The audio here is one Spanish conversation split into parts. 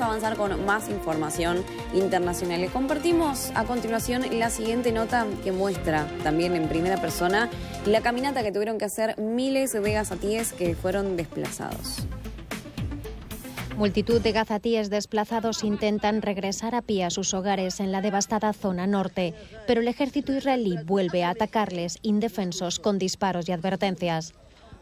a avanzar con más información internacional. compartimos a continuación la siguiente nota que muestra también en primera persona la caminata que tuvieron que hacer miles de gazatíes que fueron desplazados. Multitud de gazatíes desplazados intentan regresar a pie a sus hogares en la devastada zona norte, pero el ejército israelí vuelve a atacarles indefensos con disparos y advertencias.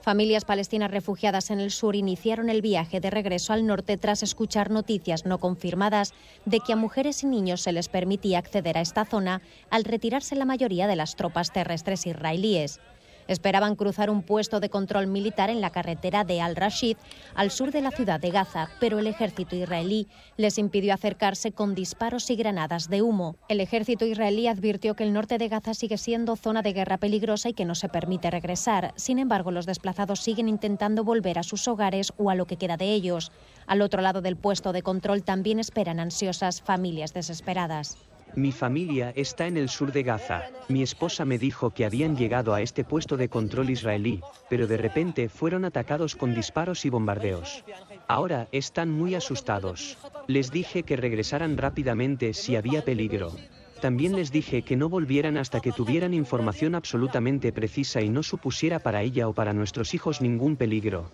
Familias palestinas refugiadas en el sur iniciaron el viaje de regreso al norte tras escuchar noticias no confirmadas de que a mujeres y niños se les permitía acceder a esta zona al retirarse la mayoría de las tropas terrestres israelíes. Esperaban cruzar un puesto de control militar en la carretera de Al-Rashid, al sur de la ciudad de Gaza, pero el ejército israelí les impidió acercarse con disparos y granadas de humo. El ejército israelí advirtió que el norte de Gaza sigue siendo zona de guerra peligrosa y que no se permite regresar. Sin embargo, los desplazados siguen intentando volver a sus hogares o a lo que queda de ellos. Al otro lado del puesto de control también esperan ansiosas familias desesperadas. Mi familia está en el sur de Gaza. Mi esposa me dijo que habían llegado a este puesto de control israelí, pero de repente fueron atacados con disparos y bombardeos. Ahora están muy asustados. Les dije que regresaran rápidamente si había peligro. También les dije que no volvieran hasta que tuvieran información absolutamente precisa y no supusiera para ella o para nuestros hijos ningún peligro.